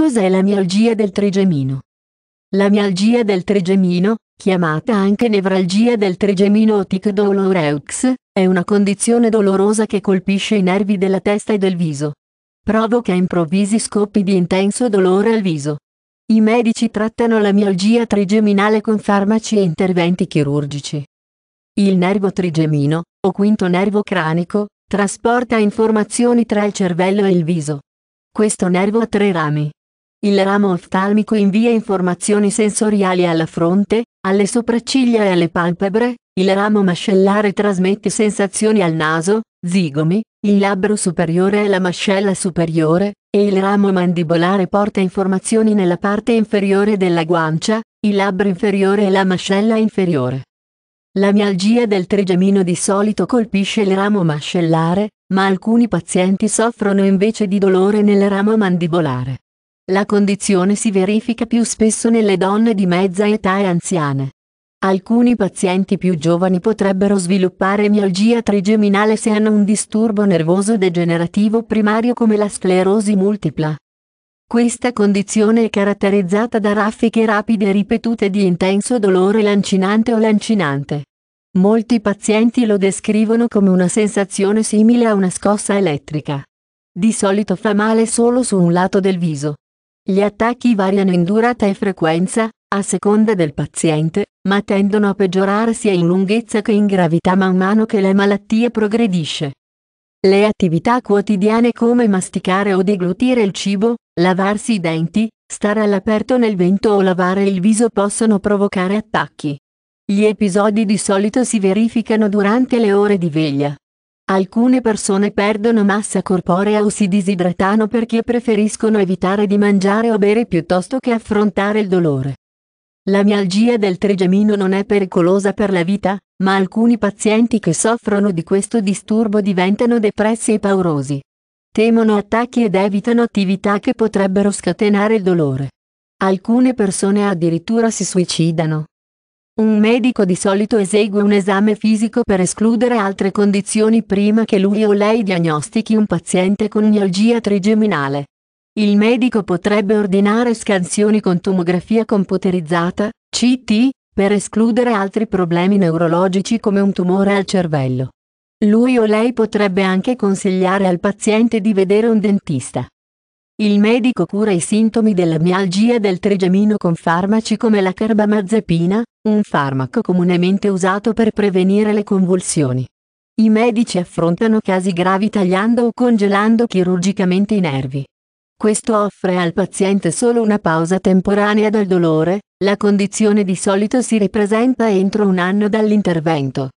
Cos'è la mialgia del trigemino? La mialgia del trigemino, chiamata anche nevralgia del trigemino o tic doloreux, è una condizione dolorosa che colpisce i nervi della testa e del viso. Provoca improvvisi scoppi di intenso dolore al viso. I medici trattano la mialgia trigeminale con farmaci e interventi chirurgici. Il nervo trigemino, o quinto nervo cranico, trasporta informazioni tra il cervello e il viso. Questo nervo ha tre rami. Il ramo oftalmico invia informazioni sensoriali alla fronte, alle sopracciglia e alle palpebre, il ramo mascellare trasmette sensazioni al naso, zigomi, il labbro superiore e la mascella superiore, e il ramo mandibolare porta informazioni nella parte inferiore della guancia, il labbro inferiore e la mascella inferiore. La mialgia del trigemino di solito colpisce il ramo mascellare, ma alcuni pazienti soffrono invece di dolore nel ramo mandibolare. La condizione si verifica più spesso nelle donne di mezza età e anziane. Alcuni pazienti più giovani potrebbero sviluppare mialgia trigeminale se hanno un disturbo nervoso degenerativo primario come la sclerosi multipla. Questa condizione è caratterizzata da raffiche rapide e ripetute di intenso dolore lancinante o lancinante. Molti pazienti lo descrivono come una sensazione simile a una scossa elettrica. Di solito fa male solo su un lato del viso. Gli attacchi variano in durata e frequenza, a seconda del paziente, ma tendono a peggiorare sia in lunghezza che in gravità man mano che la malattia progredisce. Le attività quotidiane come masticare o deglutire il cibo, lavarsi i denti, stare all'aperto nel vento o lavare il viso possono provocare attacchi. Gli episodi di solito si verificano durante le ore di veglia, Alcune persone perdono massa corporea o si disidratano perché preferiscono evitare di mangiare o bere piuttosto che affrontare il dolore. La mialgia del trigemino non è pericolosa per la vita, ma alcuni pazienti che soffrono di questo disturbo diventano depressi e paurosi. Temono attacchi ed evitano attività che potrebbero scatenare il dolore. Alcune persone addirittura si suicidano. Un medico di solito esegue un esame fisico per escludere altre condizioni prima che lui o lei diagnostichi un paziente con mialgia trigeminale. Il medico potrebbe ordinare scansioni con tomografia computerizzata, CT, per escludere altri problemi neurologici come un tumore al cervello. Lui o lei potrebbe anche consigliare al paziente di vedere un dentista. Il medico cura i sintomi della mialgia del trigemino con farmaci come la carbamazepina, un farmaco comunemente usato per prevenire le convulsioni. I medici affrontano casi gravi tagliando o congelando chirurgicamente i nervi. Questo offre al paziente solo una pausa temporanea dal dolore, la condizione di solito si ripresenta entro un anno dall'intervento.